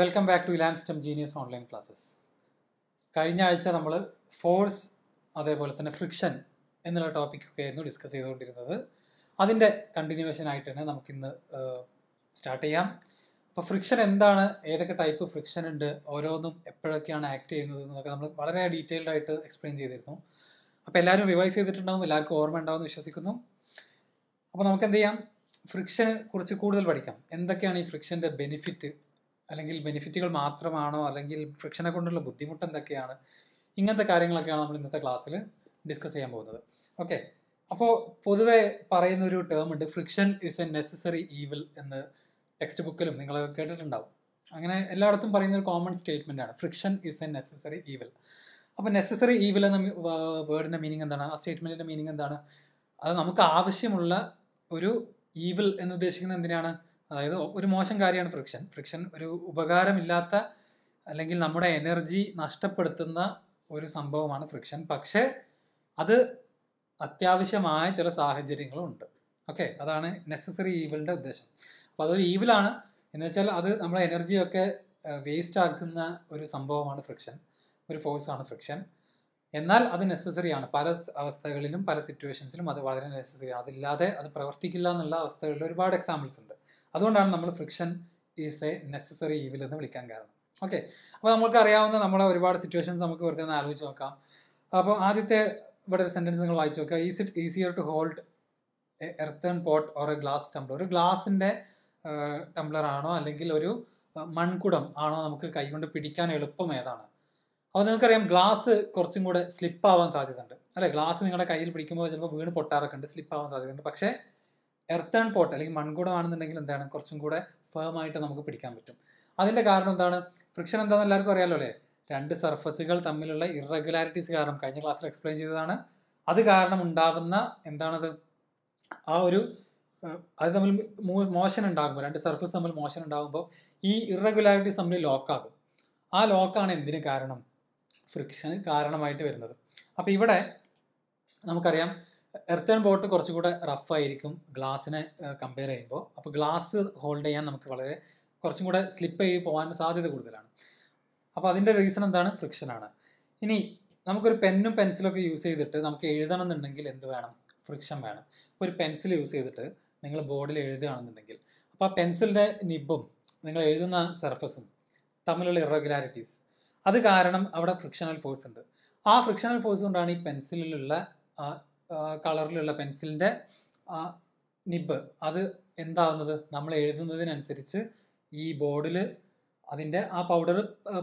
welcome back to Elan STEM Genius online classes കഴിഞ്ഞ ആഴ്ച നമ്മൾ ഫോഴ്സ് അതേപോലെ തന്നെ ഫ്രിക്ഷൻ എന്നുള്ള ടോപ്പിക്കൊക്കെ ആയിരുന്നു ഡിസ്കസ് ചെയ്തുകൊണ്ടിരുന്നത് അതിൻ്റെ കണ്ടിന്യൂവേഷൻ ആയിട്ട് തന്നെ നമുക്കിന്ന് സ്റ്റാർട്ട് ചെയ്യാം അപ്പോൾ ഫ്രിക്ഷൻ എന്താണ് ഏതൊക്കെ ടൈപ്പ് ഫ്രിക്ഷൻ ഉണ്ട് ഓരോന്നും എപ്പോഴൊക്കെയാണ് ആക്ട് ചെയ്യുന്നത് എന്നൊക്കെ നമ്മൾ വളരെ ഡീറ്റെയിൽഡ് ആയിട്ട് എക്സ്പ്ലെയിൻ ചെയ്തിരുന്നു അപ്പോൾ എല്ലാവരും റിവൈസ് ചെയ്തിട്ടുണ്ടാവും എല്ലാവർക്കും ഓർമ്മ ഉണ്ടാവും എന്ന് വിശ്വസിക്കുന്നു അപ്പോൾ നമുക്ക് എന്ത് ചെയ്യാം ഫ്രിക്ഷനെ കുറിച്ച് കൂടുതൽ പഠിക്കാം എന്തൊക്കെയാണ് ഈ ഫ്രിക്ഷൻ്റെ ബെനിഫിറ്റ് അല്ലെങ്കിൽ ബെനിഫിറ്റുകൾ മാത്രമാണോ അല്ലെങ്കിൽ ഫ്രിക്ഷനെ കൊണ്ടുള്ള ബുദ്ധിമുട്ട് എന്തൊക്കെയാണ് ഇങ്ങനത്തെ കാര്യങ്ങളൊക്കെയാണ് നമ്മൾ ഇന്നത്തെ ക്ലാസ്സിൽ ഡിസ്കസ് ചെയ്യാൻ പോകുന്നത് ഓക്കെ അപ്പോൾ പൊതുവെ പറയുന്ന ഒരു ടേം ഉണ്ട് friction is a necessary evil എന്ന് ടെക്സ്റ്റ് ബുക്കിലും നിങ്ങൾ കേട്ടിട്ടുണ്ടാവും അങ്ങനെ എല്ലായിടത്തും പറയുന്ന ഒരു കോമൺ സ്റ്റേറ്റ്മെൻ്റ് ആണ് friction is a necessary evil അപ്പോൾ നെസസറി ഈവിൽ എന്ന വേർഡിൻ്റെ മീനിങ് എന്താണ് ആ സ്റ്റേറ്റ്മെൻറ്റിൻ്റെ മീനിങ് എന്താണ് അത് നമുക്ക് ആവശ്യമുള്ള ഒരു ഈവിൽ എന്ന് ഉദ്ദേശിക്കുന്നത് എന്തിനാണ് അതായത് ഒരു മോശം കാര്യമാണ് ഫ്രിക്ഷൻ ഫ്രിക്ഷൻ ഒരു ഉപകാരമില്ലാത്ത അല്ലെങ്കിൽ നമ്മുടെ എനർജി നഷ്ടപ്പെടുത്തുന്ന ഒരു സംഭവമാണ് ഫ്രിക്ഷൻ പക്ഷേ അത് അത്യാവശ്യമായ ചില സാഹചര്യങ്ങളും ഉണ്ട് ഓക്കെ അതാണ് നെസസറി ഈവിളിൻ്റെ ഉദ്ദേശം അപ്പോൾ അതൊരു ഈവിലാണ് എന്ന് വെച്ചാൽ അത് നമ്മുടെ എനർജിയൊക്കെ വേസ്റ്റ് ആക്കുന്ന ഒരു സംഭവമാണ് ഫ്രിക്ഷൻ ഒരു ഫോഴ്സാണ് ഫ്രിക്ഷൻ എന്നാൽ അത് നെസസറി ആണ് പല അവസ്ഥകളിലും പല സിറ്റുവേഷൻസിലും അത് വളരെ നെസസറി ആണ് അതില്ലാതെ അത് പ്രവർത്തിക്കില്ല എന്നുള്ള അവസ്ഥകളിൽ ഒരുപാട് എക്സാമ്പിൾസ് ഉണ്ട് അതുകൊണ്ടാണ് നമ്മൾ friction is a necessary evil എന്ന് വിളിക്കാൻ കാരണം ഓക്കെ അപ്പോൾ അറിയാവുന്ന നമ്മുടെ ഒരുപാട് സിറ്റുവേഷൻസ് നമുക്ക് വെറുതെ ഒന്ന് ആലോചിച്ച് നോക്കാം അപ്പോൾ ആദ്യത്തെ ഇവിടെ ഒരു സെൻറ്റൻസ് നിങ്ങൾ വായിച്ചു നോക്കുക is it easier to hold a earthen pot or a glass tumbler ഒരു ഗ്ലാസിൻ്റെ ടംബ്ലർ ആണോ അല്ലെങ്കിൽ ഒരു മൺകുടം ആണോ നമുക്ക് കൈകൊണ്ട് പിടിക്കാൻ എളുപ്പം ഏതാണ് അപ്പോൾ നിങ്ങൾക്കറിയാം ഗ്ലാസ് കുറച്ചും കൂടെ സ്ലിപ്പ് ആവാൻ സാധ്യതയുണ്ട് അല്ലേ ഗ്ലാസ് നിങ്ങളുടെ കയ്യിൽ പിടിക്കുമ്പോൾ ചിലപ്പോൾ വീണ് പൊട്ടാറൊക്കെ ഉണ്ട് സ്ലിപ്പ് ആവാൻ സാധ്യതയുണ്ട് പക്ഷേ എർത്തേൺ പോട്ട് അല്ലെങ്കിൽ മൺകുടമാണെന്നുണ്ടെങ്കിൽ എന്താണ് കുറച്ചും കൂടെ ഫേമായിട്ട് നമുക്ക് പിടിക്കാൻ പറ്റും അതിൻ്റെ കാരണം എന്താണ് ഫ്രിക്ഷൻ എന്താണെന്ന് എല്ലാവർക്കും അറിയാലോ അല്ലേ രണ്ട് സർഫസുകൾ തമ്മിലുള്ള ഇറഗുലാരിറ്റീസ് കാരണം കഴിഞ്ഞ ക്ലാസ്സിൽ എക്സ്പ്ലെയിൻ ചെയ്തതാണ് അത് കാരണം ഉണ്ടാകുന്ന എന്താണത് ആ ഒരു അത് തമ്മിൽ മോശം ഉണ്ടാകുമ്പോൾ രണ്ട് സർഫസ് തമ്മിൽ മോശം ഉണ്ടാകുമ്പോൾ ഈ ഇറഗുലാരിറ്റീസ് തമ്മിൽ ലോക്കാകും ആ ലോക്കാണ് എന്തിന് കാരണം ഫ്രിക്ഷന് കാരണമായിട്ട് വരുന്നത് അപ്പോൾ ഇവിടെ നമുക്കറിയാം എർത്തേൺ ബോട്ട് കുറച്ചും റഫ് ആയിരിക്കും ഗ്ലാസ്സിനെ കമ്പയർ ചെയ്യുമ്പോൾ അപ്പോൾ ഗ്ലാസ് ഹോൾഡ് ചെയ്യാൻ നമുക്ക് വളരെ കുറച്ചും കൂടെ സ്ലിപ്പ് ചെയ്ത് പോകാൻ സാധ്യത കൂടുതലാണ് അപ്പോൾ അതിൻ്റെ റീസൺ എന്താണ് ഫ്രിക്ഷനാണ് ഇനി നമുക്കൊരു പെന്നും പെൻസിലൊക്കെ യൂസ് ചെയ്തിട്ട് നമുക്ക് എഴുതണം എന്നുണ്ടെങ്കിൽ എന്ത് വേണം ഫ്രിക്ഷൻ വേണം ഇപ്പോൾ ഒരു പെൻസിൽ യൂസ് ചെയ്തിട്ട് നിങ്ങൾ ബോർഡിൽ എഴുതുകയാണെന്നുണ്ടെങ്കിൽ അപ്പോൾ ആ പെൻസിലിൻ്റെ നിബും നിങ്ങൾ എഴുതുന്ന സർഫസും തമ്മിലുള്ള ഇറഗുലാരിറ്റീസ് അത് കാരണം അവിടെ ഫ്രിക്ഷണൽ ഫോഴ്സ് ഉണ്ട് ആ ഫ്രിക്ഷണൽ ഫോഴ്സ് കൊണ്ടാണ് ഈ പെൻസിലിലുള്ള കളറിലുള്ള പെൻസിലിൻ്റെ ആ നിബ് അത് എന്താവുന്നത് നമ്മൾ എഴുതുന്നതിനനുസരിച്ച് ഈ ബോർഡിൽ അതിൻ്റെ ആ പൗഡർ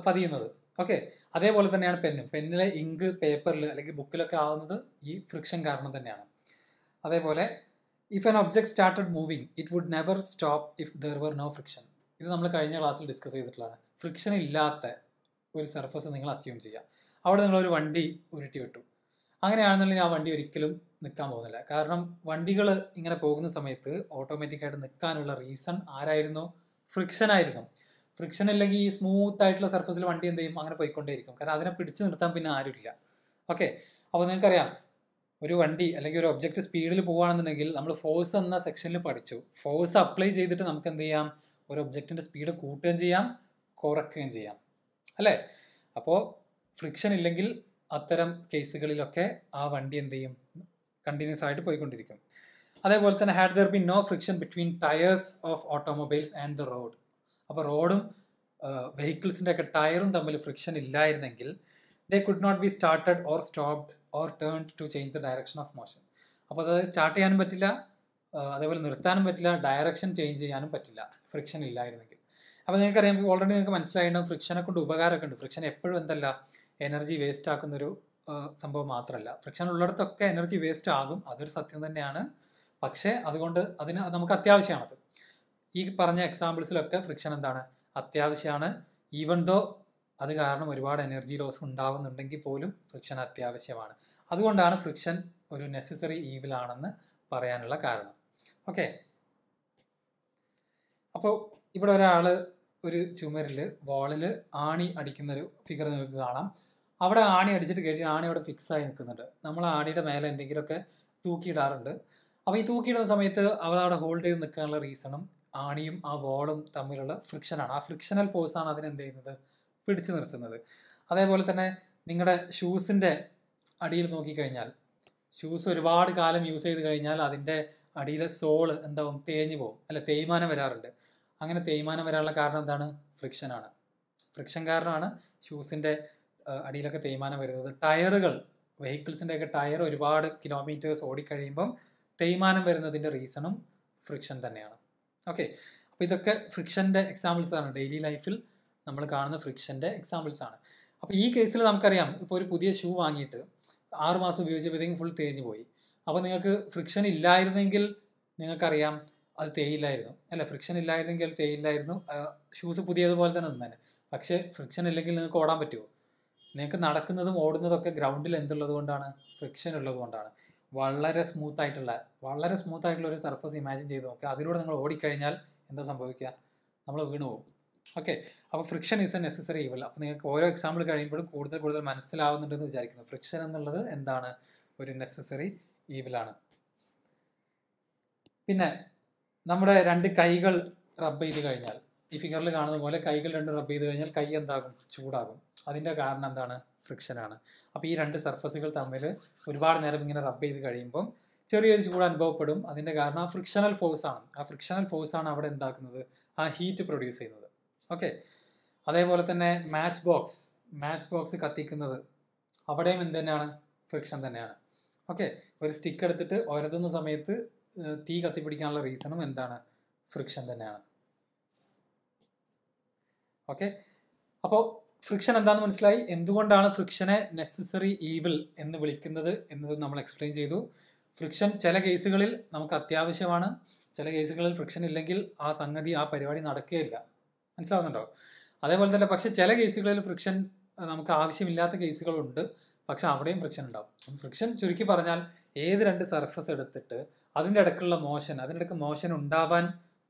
പതിയുന്നത് ഓക്കെ അതേപോലെ തന്നെയാണ് പെന്നും പെന്നിലെ ഇങ്ക് പേപ്പറിൽ അല്ലെങ്കിൽ ബുക്കിലൊക്കെ ആവുന്നത് ഈ ഫ്രിക്ഷൻ കാരണം തന്നെയാണ് അതേപോലെ if an object started moving it would never stop if there were no friction ഇത് നമ്മൾ കഴിഞ്ഞ ക്ലാസ്സിൽ ഡിസ്കസ് ചെയ്തിട്ടുള്ളതാണ് ഫ്രിക്ഷൻ ഇല്ലാത്ത ഒരു സർഫസ് നിങ്ങൾ അസ്യൂം ചെയ്യാം അവിടെ നിങ്ങളൊരു വണ്ടി ഉരുട്ടി വിട്ടു അങ്ങനെയാണെന്നുണ്ടെങ്കിൽ ഞാൻ വണ്ടി ഒരിക്കലും നിൽക്കാൻ പോകുന്നില്ല കാരണം വണ്ടികൾ ഇങ്ങനെ പോകുന്ന സമയത്ത് ഓട്ടോമാറ്റിക്കായിട്ട് നിൽക്കാനുള്ള റീസൺ ആരായിരുന്നു ഫ്രിക്ഷൻ ആയിരുന്നു ഫ്രിക്ഷൻ അല്ലെങ്കിൽ ഈ സ്മൂത്ത് ആയിട്ടുള്ള സർഫസിൽ വണ്ടി എന്ത് ചെയ്യും അങ്ങനെ പോയിക്കൊണ്ടേയിരിക്കും കാരണം അതിനെ പിടിച്ചു നിർത്താൻ പിന്നെ ആരുമില്ല ഓക്കെ അപ്പോൾ നിങ്ങൾക്കറിയാം ഒരു വണ്ടി അല്ലെങ്കിൽ ഒരു ഒബ്ജക്റ്റ് സ്പീഡിൽ പോകുകയാണെന്നുണ്ടെങ്കിൽ നമ്മൾ ഫോഴ്സ് എന്ന സെക്ഷനിൽ പഠിച്ചു ഫോഴ്സ് അപ്ലൈ ചെയ്തിട്ട് നമുക്ക് എന്ത് ചെയ്യാം ഒരു ഒബ്ജക്റ്റിൻ്റെ സ്പീഡ് കൂട്ടുകയും ചെയ്യാം കുറക്കുകയും ചെയ്യാം അല്ലേ അപ്പോൾ ഫ്രിക്ഷൻ ഇല്ലെങ്കിൽ അത്തരം കേസുകളിലൊക്കെ ആ വണ്ടി എന്ത് ചെയ്യും കണ്ടിന്യൂസ് ആയിട്ട് പോയിക്കൊണ്ടിരിക്കും അതേപോലെ തന്നെ had there be no friction between tyres of automobiles and the road അപ്പോൾ റോഡും വെഹിക്കിൾസിൻ്റെ ഒക്കെ ടയറും തമ്മിൽ ഫ്രിക്ഷൻ ഇല്ലായിരുന്നെങ്കിൽ they could not be started or stopped or turned to change the direction of motion അപ്പോൾ അത് സ്റ്റാർട്ട് ചെയ്യാനും പറ്റില്ല അതേപോലെ നിർത്താനും പറ്റില്ല ഡയറക്ഷൻ ചേഞ്ച് ചെയ്യാനും പറ്റില്ല ഫ്രിക്ഷൻ ഇല്ലായിരുന്നെങ്കിൽ അപ്പോൾ നിങ്ങൾക്കറിയാം ഓൾറെഡി നിങ്ങൾക്ക് മനസ്സിലായിട്ടുണ്ടാവും ഫ്രിക്ഷനെ കൊണ്ട് ഉപകാരമൊക്കെ ഉണ്ട് ഫ്രിക്ഷൻ എപ്പോഴും എന്തല്ല എനർജി വേസ്റ്റ് ആക്കുന്നൊരു സംഭവം മാത്രമല്ല ഫ്രിക്ഷൻ ഉള്ളിടത്തൊക്കെ എനർജി വേസ്റ്റ് ആകും അതൊരു സത്യം തന്നെയാണ് പക്ഷേ അതുകൊണ്ട് അതിന് നമുക്ക് അത്യാവശ്യമാണത് ഈ പറഞ്ഞ എക്സാമ്പിൾസിലൊക്കെ ഫ്രിക്ഷൻ എന്താണ് അത്യാവശ്യമാണ് ഈവൻ ദോ അത് കാരണം ഒരുപാട് എനർജി ലോസ് ഉണ്ടാവുന്നുണ്ടെങ്കിൽ പോലും ഫ്രിക്ഷൻ അത്യാവശ്യമാണ് അതുകൊണ്ടാണ് ഫ്രിക്ഷൻ ഒരു നെസസറി ഈവിലാണെന്ന് പറയാനുള്ള കാരണം ഓക്കെ അപ്പോൾ ഇവിടെ ഒരാൾ ഒരു ചുമരിൽ വാളിൽ ആണി അടിക്കുന്നൊരു ഫിഗർ നിങ്ങൾക്ക് കാണാം അവിടെ ആണി അടിച്ചിട്ട് കയറ്റി ആണി അവിടെ ഫിക്സ് ആയി നിൽക്കുന്നുണ്ട് നമ്മൾ ആണിയുടെ മേലെ എന്തെങ്കിലുമൊക്കെ തൂക്കിയിടാറുണ്ട് അപ്പോൾ ഈ തൂക്കിയിടുന്ന സമയത്ത് അവർ അവിടെ ഹോൾഡ് ചെയ്ത് നിൽക്കാനുള്ള റീസണും ആണിയും ആ വോളും തമ്മിലുള്ള ഫ്രിക്ഷനാണ് ആ ഫ്രിക്ഷണൽ ഫോഴ്സാണ് അതിനെന്ത് ചെയ്യുന്നത് പിടിച്ചു നിർത്തുന്നത് അതേപോലെ തന്നെ നിങ്ങളുടെ ഷൂസിൻ്റെ അടിയിൽ നോക്കിക്കഴിഞ്ഞാൽ ഷൂസ് ഒരുപാട് കാലം യൂസ് ചെയ്ത് കഴിഞ്ഞാൽ അതിൻ്റെ അടിയിലെ സോള് എന്താവും തേഞ്ഞു പോകും അല്ല തേയ്മാനം വരാറുണ്ട് അങ്ങനെ തേയ്മാനം വരാനുള്ള കാരണം എന്താണ് ഫ്രിക്ഷനാണ് ഫ്രിക്ഷൻ കാരണമാണ് ഷൂസിൻ്റെ അടിയിലൊക്കെ തേയ്മാനം വരുന്നത് ടയറുകൾ ഒക്കെ ടയർ ഒരുപാട് കിലോമീറ്റേഴ്സ് ഓടിക്കഴിയുമ്പം തേയ്മാനം വരുന്നതിൻ്റെ റീസണും ഫ്രിക്ഷൻ തന്നെയാണ് ഓക്കെ അപ്പോൾ ഇതൊക്കെ ഫ്രിക്ഷൻ്റെ ആണ് ഡെയിലി ലൈഫിൽ നമ്മൾ കാണുന്ന ഫ്രിക്ഷൻ്റെ ആണ് അപ്പോൾ ഈ കേസിൽ നമുക്കറിയാം ഇപ്പോൾ ഒരു പുതിയ ഷൂ വാങ്ങിയിട്ട് ആറ് മാസം ഉപയോഗിച്ചപ്പോഴത്തേക്കും ഫുൾ തേഞ്ഞ് പോയി അപ്പോൾ നിങ്ങൾക്ക് ഫ്രിക്ഷൻ ഇല്ലായിരുന്നെങ്കിൽ നിങ്ങൾക്കറിയാം അത് തേയില്ലായിരുന്നു അല്ല ഫ്രിക്ഷൻ ഇല്ലായിരുന്നെങ്കിൽ അത് തേയില്ലായിരുന്നു ഷൂസ് പുതിയതുപോലെ തന്നെ തന്നെ പക്ഷേ ഫ്രിക്ഷൻ ഇല്ലെങ്കിൽ നിങ്ങൾക്ക് ഓടാൻ പറ്റുമോ നിങ്ങൾക്ക് നടക്കുന്നതും ഓടുന്നതൊക്കെ ഗ്രൗണ്ടിൽ എന്തുള്ളത് കൊണ്ടാണ് ഫ്രിക്ഷൻ ഉള്ളത് കൊണ്ടാണ് വളരെ സ്മൂത്ത് ആയിട്ടുള്ള വളരെ സ്മൂത്ത് ആയിട്ടുള്ള ഒരു സർഫസ് ഇമാജിൻ ചെയ്ത് നോക്കുക അതിലൂടെ നിങ്ങൾ ഓടിക്കഴിഞ്ഞാൽ എന്താ സംഭവിക്കുക നമ്മൾ വീണു പോകും ഓക്കെ അപ്പോൾ friction is a necessary evil അപ്പോൾ നിങ്ങൾക്ക് ഓരോ എക്സാമ്പിൾ കഴിയുമ്പോഴും കൂടുതൽ കൂടുതൽ മനസ്സിലാവുന്നുണ്ടെന്ന് വിചാരിക്കുന്നു ഫ്രിക്ഷൻ എന്നുള്ളത് എന്താണ് ഒരു നെസസറി ഈവിലാണ് പിന്നെ നമ്മുടെ രണ്ട് കൈകൾ റബ്ബ് ചെയ്ത് കഴിഞ്ഞാൽ ഈ ഫിംഗറിൽ കാണുന്ന പോലെ കൈകൾ രണ്ട് റബ്ബ് ചെയ്ത് കഴിഞ്ഞാൽ കൈ എന്താകും ചൂടാകും അതിൻ്റെ കാരണം എന്താണ് ഫ്രിക്ഷൻ ആണ് അപ്പോൾ ഈ രണ്ട് സർഫസുകൾ തമ്മിൽ ഒരുപാട് നേരം ഇങ്ങനെ റബ്ബ് ചെയ്ത് കഴിയുമ്പം ചെറിയൊരു ചൂട് അനുഭവപ്പെടും അതിൻ്റെ കാരണം ആ ഫ്രിക്ഷണൽ ഫോഴ്സ് ആണ് ആ ഫ്രിക്ഷണൽ ഫോഴ്സ് ആണ് അവിടെ എന്താക്കുന്നത് ആ ഹീറ്റ് പ്രൊഡ്യൂസ് ചെയ്യുന്നത് ഓക്കെ അതേപോലെ തന്നെ മാച്ച് ബോക്സ് മാച്ച് ബോക്സ് കത്തിക്കുന്നത് അവിടെയും എന്ത് തന്നെയാണ് ഫ്രിക്ഷൻ തന്നെയാണ് ഓക്കെ ഒരു സ്റ്റിക്ക് എടുത്തിട്ട് ഒരതുന്ന സമയത്ത് തീ കത്തിപ്പിടിക്കാനുള്ള റീസണും എന്താണ് ഫ്രിക്ഷൻ തന്നെയാണ് ഓക്കെ അപ്പോൾ ഫ്രിക്ഷൻ എന്താണെന്ന് മനസ്സിലായി എന്തുകൊണ്ടാണ് ഫ്രിക്ഷനെ നെസസറി ഈവിൽ എന്ന് വിളിക്കുന്നത് എന്നത് നമ്മൾ എക്സ്പ്ലെയിൻ ചെയ്തു ഫ്രിക്ഷൻ ചില കേസുകളിൽ നമുക്ക് അത്യാവശ്യമാണ് ചില കേസുകളിൽ ഫ്രിക്ഷൻ ഇല്ലെങ്കിൽ ആ സംഗതി ആ പരിപാടി നടക്കുകയില്ല മനസ്സിലാവുന്നുണ്ടോ അതേപോലെ തന്നെ പക്ഷേ ചില കേസുകളിൽ ഫ്രിക്ഷൻ നമുക്ക് ആവശ്യമില്ലാത്ത കേസുകളുണ്ട് പക്ഷെ അവിടെയും ഫ്രിക്ഷൻ ഉണ്ടാവും ഫ്രിക്ഷൻ ചുരുക്കി പറഞ്ഞാൽ ഏത് രണ്ട് സർഫസ് എടുത്തിട്ട് അതിൻ്റെ ഇടയ്ക്കുള്ള മോശൻ അതിൻ്റെ ഇടയ്ക്ക് മോശൻ ഉണ്ടാവാൻ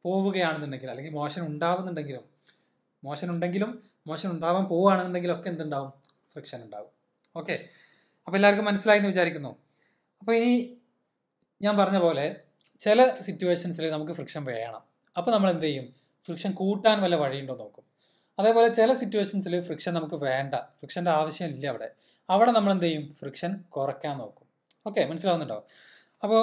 പോവുകയാണെന്നുണ്ടെങ്കിൽ അല്ലെങ്കിൽ മോശൻ ഉണ്ടാവുന്നുണ്ടെങ്കിലും മോശനുണ്ടെങ്കിലും മോശം ഉണ്ടാവാൻ പോവുകയാണെന്നുണ്ടെങ്കിലും ഒക്കെ എന്തുണ്ടാവും ഫ്രിക്ഷൻ ഉണ്ടാവും ഓക്കെ അപ്പോൾ എല്ലാവർക്കും മനസ്സിലായി എന്ന് വിചാരിക്കുന്നു അപ്പോൾ ഇനി ഞാൻ പറഞ്ഞ പോലെ ചില സിറ്റുവേഷൻസിൽ നമുക്ക് ഫ്രിക്ഷൻ വേണം അപ്പോൾ നമ്മൾ എന്ത് ചെയ്യും ഫ്രിക്ഷൻ കൂട്ടാൻ വല്ല വഴിയുണ്ടോ നോക്കും അതേപോലെ ചില സിറ്റുവേഷൻസിൽ ഫ്രിക്ഷൻ നമുക്ക് വേണ്ട ഫ്രിക്ഷൻ്റെ ആവശ്യമില്ല അവിടെ അവിടെ നമ്മൾ എന്ത് ചെയ്യും ഫ്രിക്ഷൻ കുറയ്ക്കാൻ നോക്കും ഓക്കെ മനസ്സിലാവുന്നുണ്ടോ അപ്പോൾ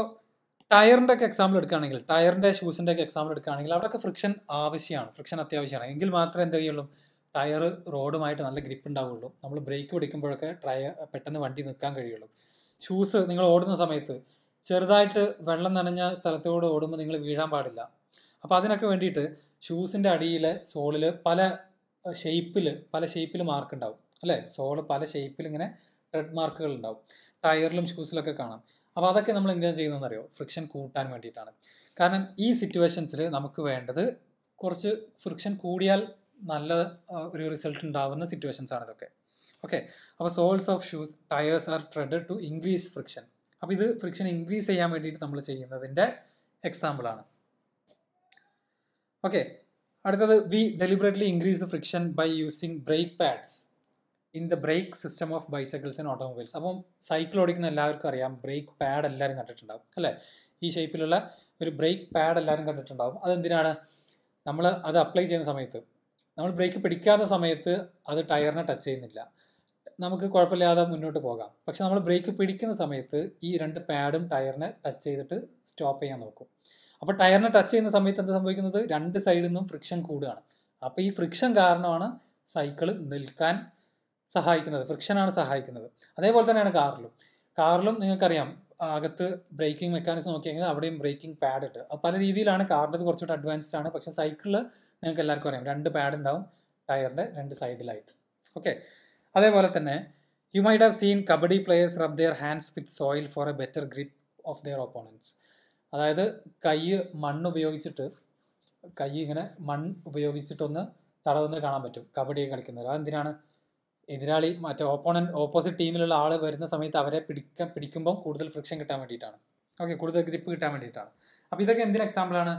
ടയറിൻ്റെ ഒക്കെ എക്സാമ്പിൾ എടുക്കുകയാണെങ്കിൽ ടയറിൻ്റെ ഷൂസിൻ്റെ ഒക്കെ എക്സാമ്പിൾ എടുക്കുകയാണെങ്കിൽ അവിടെയൊക്കെ ഫ്രിക്ഷൻ ആവശ്യമാണ് ഫ്രിക്ഷൻ അത്യാവശ്യമാണ് എങ്കിൽ മാത്രമേ എന്ത് ചെയ്യുള്ളൂ ടയർ റോഡുമായിട്ട് നല്ല ഗ്രിപ്പ് ഉണ്ടാവുള്ളൂ നമ്മൾ ബ്രേക്ക് പിടിക്കുമ്പോഴൊക്കെ ടയർ പെട്ടെന്ന് വണ്ടി നിൽക്കാൻ കഴിയുള്ളൂ ഷൂസ് നിങ്ങൾ ഓടുന്ന സമയത്ത് ചെറുതായിട്ട് വെള്ളം നനഞ്ഞ സ്ഥലത്തോട് ഓടുമ്പോൾ നിങ്ങൾ വീഴാൻ പാടില്ല അപ്പോൾ അതിനൊക്കെ വേണ്ടിയിട്ട് ഷൂസിൻ്റെ അടിയിലെ സോളിൽ പല ഷേപ്പിൽ പല ഷേപ്പിൽ മാർക്ക് ഉണ്ടാവും അല്ലേ സോള് പല ഷേപ്പിൽ ഇങ്ങനെ ട്രെഡ് മാർക്കുകൾ ഉണ്ടാവും ടയറിലും ഷൂസിലൊക്കെ കാണാം അപ്പോൾ അതൊക്കെ നമ്മൾ എന്തിനാണ് ചെയ്യുന്നതെന്ന് അറിയോ ഫ്രിക്ഷൻ കൂട്ടാൻ വേണ്ടിയിട്ടാണ് കാരണം ഈ സിറ്റുവേഷൻസിൽ നമുക്ക് വേണ്ടത് കുറച്ച് ഫ്രിക്ഷൻ കൂടിയാൽ നല്ല ഒരു റിസൾട്ട് ഉണ്ടാവുന്ന സിറ്റുവേഷൻസ് ആണ് ഇതൊക്കെ ഓക്കെ അപ്പോൾ soles of shoes tyres are treaded to increase friction അപ്പോൾ ഇത് ഫ്രിക്ഷൻ ഇൻക്രീസ് ചെയ്യാൻ വേണ്ടിയിട്ട് നമ്മൾ ചെയ്യുന്നതിൻ്റെ എക്സാമ്പിളാണ് ഓക്കെ അടുത്തത് we deliberately increase the friction by using brake pads in the brake system of bicycles and automobiles അപ്പം സൈക്കിൾ ഓടിക്കുന്ന എല്ലാവർക്കും അറിയാം ബ്രേക്ക് പാഡ് എല്ലാവരും കണ്ടിട്ടുണ്ടാവും അല്ലേ ഈ ഷേപ്പിലുള്ള ഒരു ബ്രേക്ക് പാഡ് എല്ലാവരും കണ്ടിട്ടുണ്ടാവും അതെന്തിനാണ് നമ്മൾ അത് അപ്ലൈ ചെയ്യുന്ന സമയത്ത് നമ്മൾ ബ്രേക്ക് പിടിക്കാത്ത സമയത്ത് അത് ടയറിനെ ടച്ച് ചെയ്യുന്നില്ല നമുക്ക് കുഴപ്പമില്ലാതെ മുന്നോട്ട് പോകാം പക്ഷെ നമ്മൾ ബ്രേക്ക് പിടിക്കുന്ന സമയത്ത് ഈ രണ്ട് പാഡും ടയറിനെ ടച്ച് ചെയ്തിട്ട് സ്റ്റോപ്പ് ചെയ്യാൻ നോക്കും അപ്പോൾ ടയറിനെ ടച്ച് ചെയ്യുന്ന സമയത്ത് എന്ത് സംഭവിക്കുന്നത് രണ്ട് സൈഡിൽ നിന്നും ഫ്രിക്ഷൻ കൂടുകയാണ് അപ്പോൾ ഈ ഫ്രിക്ഷൻ കാരണമാണ് സൈക്കിൾ നിൽക്കാൻ സഹായിക്കുന്നത് ഫ്രിക്ഷനാണ് സഹായിക്കുന്നത് അതേപോലെ തന്നെയാണ് കാറിലും കാറിലും നിങ്ങൾക്കറിയാം അകത്ത് ബ്രേക്കിംഗ് മെക്കാനിസം നോക്കിയെങ്കിൽ അവിടെയും ബ്രേക്കിംഗ് പാഡ് ഉണ്ട് അപ്പോൾ പല രീതിയിലാണ് കാറിൻ്റെ കുറച്ചുകൂടി അഡ്വാൻസ്ഡ് ആണ് പക്ഷേ സൈക്കിളിൽ നിങ്ങൾക്ക് എല്ലാവർക്കും അറിയാം രണ്ട് പാഡ് ഉണ്ടാവും ടയറിൻ്റെ രണ്ട് സൈഡിലായിട്ട് ഓക്കെ അതേപോലെ തന്നെ you might have seen kabaddi players rub their hands with soil for a better grip of their opponents അതായത് കൈ മണ്ണ് ഉപയോഗിച്ചിട്ട് കൈ ഇങ്ങനെ മണ്ണ് ഉപയോഗിച്ചിട്ടൊന്ന് തടവുന്നത് കാണാൻ പറ്റും കബഡിയൊക്കെ കളിക്കുന്നവർ അതെന്തിനാണ് എതിരാളി മറ്റേ ഓപ്പോണൻ്റ് ഓപ്പോസിറ്റ് ടീമിലുള്ള ആൾ വരുന്ന സമയത്ത് അവരെ പിടിക്കാൻ പിടിക്കുമ്പോൾ കൂടുതൽ ഫ്രിക്ഷൻ കിട്ടാൻ വേണ്ടിയിട്ടാണ് ഓക്കെ കൂടുതൽ ഗ്രിപ്പ് കിട്ടാൻ വേണ്ടിയിട്ടാണ് അപ്പോൾ ഇതൊക്കെ എന്തിന് എക്സാമ്പിളാണ്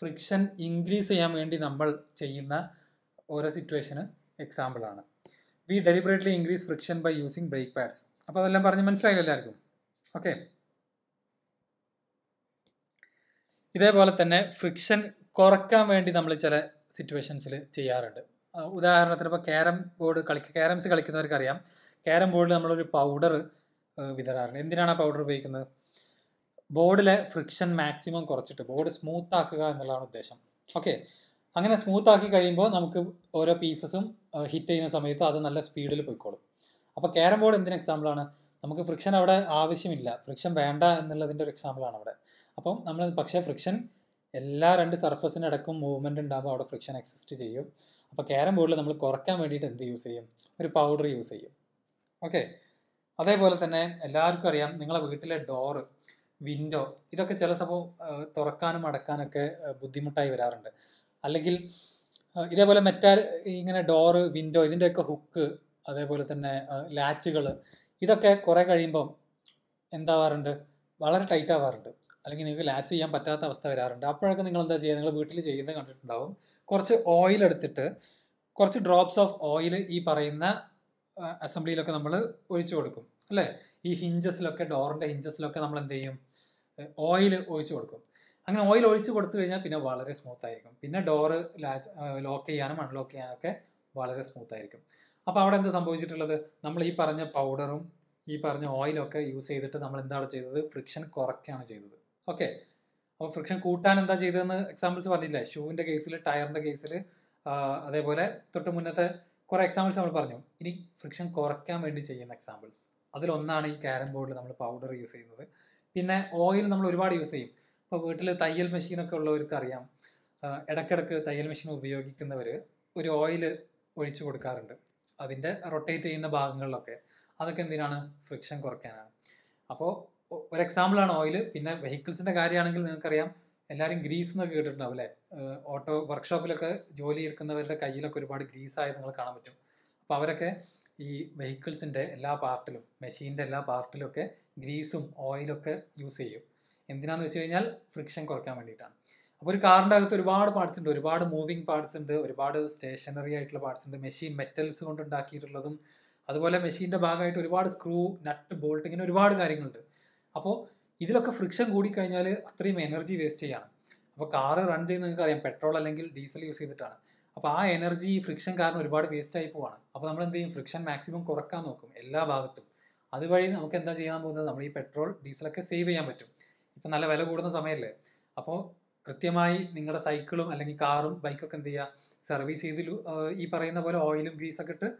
ഫ്രിക്ഷൻ ഇൻക്രീസ് ചെയ്യാൻ വേണ്ടി നമ്മൾ ചെയ്യുന്ന ഓരോ സിറ്റുവേഷന് എക്സാമ്പിളാണ് we deliberately increase friction by using brake pads അപ്പോൾ അതെല്ലാം പറഞ്ഞ് മനസ്സിലായോ എല്ലാവർക്കും ഓക്കെ ഇതേപോലെ തന്നെ ഫ്രിക്ഷൻ കുറക്കാൻ വേണ്ടി നമ്മൾ ചില സിറ്റുവേഷൻസിൽ ചെയ്യാറുണ്ട് ഉദാഹരണത്തിന് ഇപ്പോൾ ക്യാരം ബോർഡ് കളിക്ക ക്യാരംസ് കളിക്കുന്നവർക്കറിയാം ക്യാരം ബോർഡിൽ നമ്മളൊരു പൗഡർ വിതറാറുണ്ട് എന്തിനാണ് ആ പൗഡർ ഉപയോഗിക്കുന്നത് ബോർഡിലെ ഫ്രിക്ഷൻ മാക്സിമം കുറച്ചിട്ട് ബോർഡ് സ്മൂത്ത് ആക്കുക എന്നുള്ളതാണ് ഉദ്ദേശം ഓക്കെ അങ്ങനെ സ്മൂത്ത് ആക്കി കഴിയുമ്പോൾ നമുക്ക് ഓരോ പീസസും ഹിറ്റ് ചെയ്യുന്ന സമയത്ത് അത് നല്ല സ്പീഡിൽ പോയിക്കോളും അപ്പോൾ ക്യാരം ബോർഡ് എന്തിന് എക്സാമ്പിളാണ് നമുക്ക് ഫ്രിക്ഷൻ അവിടെ ആവശ്യമില്ല ഫ്രിക്ഷൻ വേണ്ട എന്നുള്ളതിൻ്റെ ഒരു എക്സാമ്പിളാണ് അവിടെ അപ്പം നമ്മൾ പക്ഷേ ഫ്രിക്ഷൻ എല്ലാ രണ്ട് സർഫസിനടക്കം മൂവ്മെൻറ്റ് ഉണ്ടാകുമ്പോൾ അവിടെ ഫ്രിക്ഷൻ എക്സിസ്റ്റ് ചെയ്യും അപ്പോൾ ക്യാരം ബോർഡിൽ നമ്മൾ കുറയ്ക്കാൻ വേണ്ടിയിട്ട് എന്ത് യൂസ് ചെയ്യും ഒരു പൗഡർ യൂസ് ചെയ്യും ഓക്കെ അതേപോലെ തന്നെ എല്ലാവർക്കും അറിയാം നിങ്ങളെ വീട്ടിലെ ഡോറ് വിൻഡോ ഇതൊക്കെ ചില സംഭവം തുറക്കാനും അടക്കാനൊക്കെ ബുദ്ധിമുട്ടായി വരാറുണ്ട് അല്ലെങ്കിൽ ഇതേപോലെ മെറ്റാൽ ഇങ്ങനെ ഡോറ് വിൻഡോ ഇതിൻ്റെയൊക്കെ ഹുക്ക് അതേപോലെ തന്നെ ലാച്ചുകൾ ഇതൊക്കെ കുറേ കഴിയുമ്പം എന്താവാറുണ്ട് വളരെ ടൈറ്റ് ആവാറുണ്ട് അല്ലെങ്കിൽ നിങ്ങൾക്ക് ലാച്ച് ചെയ്യാൻ പറ്റാത്ത അവസ്ഥ വരാറുണ്ട് അപ്പോഴൊക്കെ നിങ്ങൾ എന്താ ചെയ്യുക നിങ്ങൾ വീട്ടിൽ ചെയ്യുന്നത് കണ്ടിട്ടുണ്ടാവും കുറച്ച് ഓയിൽ എടുത്തിട്ട് കുറച്ച് ഡ്രോപ്സ് ഓഫ് ഓയിൽ ഈ പറയുന്ന അസംബ്ലിയിലൊക്കെ നമ്മൾ ഒഴിച്ചു കൊടുക്കും അല്ലേ ഈ ഹിഞ്ചസിലൊക്കെ ഡോറിൻ്റെ ഹിഞ്ചസിലൊക്കെ നമ്മൾ എന്ത് ചെയ്യും ഓയിൽ ഒഴിച്ചു കൊടുക്കും അങ്ങനെ ഓയിൽ ഒഴിച്ച് കൊടുത്തു കഴിഞ്ഞാൽ പിന്നെ വളരെ സ്മൂത്ത് ആയിരിക്കും പിന്നെ ഡോറ് ലാച്ച് ലോക്ക് ചെയ്യാനും അൺലോക്ക് ചെയ്യാനൊക്കെ വളരെ സ്മൂത്ത് ആയിരിക്കും അപ്പോൾ അവിടെ എന്താ സംഭവിച്ചിട്ടുള്ളത് നമ്മൾ ഈ പറഞ്ഞ പൗഡറും ഈ പറഞ്ഞ ഓയിലൊക്കെ യൂസ് ചെയ്തിട്ട് നമ്മൾ എന്താണ് ചെയ്തത് ഫ്രിക്ഷൻ കുറയ്ക്കുകയാണ് ചെയ്തത് ഓക്കെ അപ്പോൾ ഫ്രിക്ഷൻ കൂട്ടാൻ എന്താ ചെയ്തതെന്ന് എക്സാമ്പിൾസ് പറഞ്ഞില്ല ഷൂവിൻ്റെ കേസിൽ ടയറിൻ്റെ കേസിൽ അതേപോലെ തൊട്ട് മുന്നത്തെ കുറേ എക്സാമ്പിൾസ് നമ്മൾ പറഞ്ഞു ഇനി ഫ്രിക്ഷൻ കുറയ്ക്കാൻ വേണ്ടി ചെയ്യുന്ന എക്സാമ്പിൾസ് അതിലൊന്നാണ് ഈ ക്യാരം ബോർഡിൽ നമ്മൾ പൗഡർ യൂസ് ചെയ്യുന്നത് പിന്നെ ഓയിൽ നമ്മൾ ഒരുപാട് യൂസ് ചെയ്യും ഇപ്പോൾ വീട്ടിൽ തയ്യൽ മെഷീനൊക്കെ ഉള്ളവർക്ക് അറിയാം ഇടക്കിടക്ക് തയ്യൽ മെഷീൻ ഉപയോഗിക്കുന്നവർ ഒരു ഓയിൽ ഒഴിച്ചു കൊടുക്കാറുണ്ട് അതിൻ്റെ റൊട്ടേറ്റ് ചെയ്യുന്ന ഭാഗങ്ങളിലൊക്കെ അതൊക്കെ എന്തിനാണ് ഫ്രിക്ഷൻ കുറയ്ക്കാനാണ് അപ്പോൾ ഒരു എക്സാമ്പിളാണ് ഓയിൽ പിന്നെ വെഹിക്കിൾസിന്റെ കാര്യമാണെങ്കിൽ നിങ്ങൾക്കറിയാം എല്ലാവരും ഗ്രീസ് എന്നൊക്കെ കേട്ടിട്ടുണ്ടാവും അല്ലേ ഓട്ടോ വർക്ക്ഷോപ്പിലൊക്കെ ജോലി എടുക്കുന്നവരുടെ കയ്യിലൊക്കെ ഒരുപാട് ഗ്രീസ് ആയത് നിങ്ങൾ കാണാൻ പറ്റും അപ്പോൾ അവരൊക്കെ ഈ വെഹിക്കിൾസിൻ്റെ എല്ലാ പാർട്ടിലും മെഷീൻ്റെ എല്ലാ ഒക്കെ ഗ്രീസും ഓയിലൊക്കെ യൂസ് ചെയ്യും എന്തിനാന്ന് വെച്ച് കഴിഞ്ഞാൽ ഫ്രിക്ഷൻ കുറയ്ക്കാൻ വേണ്ടിയിട്ടാണ് അപ്പോൾ ഒരു കാറിൻ്റെ അകത്ത് ഒരുപാട് പാർട്സ് ഉണ്ട് ഒരുപാട് മൂവിങ് പാർട്സ് ഉണ്ട് ഒരുപാട് സ്റ്റേഷനറി ആയിട്ടുള്ള പാർട്സ് ഉണ്ട് മെഷീൻ മെറ്റൽസ് കൊണ്ട് ഉണ്ടാക്കിയിട്ടുള്ളതും അതുപോലെ മെഷീൻ്റെ ഭാഗമായിട്ട് ഒരുപാട് സ്ക്രൂ നട്ട് ബോൾട്ട് ഇങ്ങനെ ഒരുപാട് കാര്യങ്ങളുണ്ട് അപ്പോൾ ഇതിലൊക്കെ ഫ്രിക്ഷൻ കൂടിക്കഴിഞ്ഞാൽ അത്രയും എനർജി വേസ്റ്റ് ചെയ്യാം അപ്പോൾ കാറ് റൺ ചെയ്യുന്ന നിങ്ങൾക്ക് അറിയാം പെട്രോൾ അല്ലെങ്കിൽ ഡീസൽ യൂസ് ചെയ്തിട്ടാണ് അപ്പോൾ ആ എനർജി ഫ്രിക്ഷൻ കാരണം ഒരുപാട് വേസ്റ്റ് ആയി പോവാണ് അപ്പോൾ നമ്മൾ എന്ത് ചെയ്യും ഫ്രിക്ഷൻ മാക്സിമം കുറക്കാൻ നോക്കും എല്ലാ ഭാഗത്തും അതുവഴി നമുക്ക് എന്താ ചെയ്യാൻ പോകുന്നത് നമ്മൾ ഈ പെട്രോൾ ഡീസലൊക്കെ സേവ് ചെയ്യാൻ പറ്റും ഇപ്പം നല്ല വില കൂടുന്ന സമയമല്ലേ അപ്പോൾ കൃത്യമായി നിങ്ങളുടെ സൈക്കിളും അല്ലെങ്കിൽ കാറും ബൈക്കൊക്കെ എന്ത് ചെയ്യുക സർവീസ് ചെയ്ത് ഈ പറയുന്ന പോലെ ഓയിലും ഗ്രീസൊക്കെ ഇട്ട്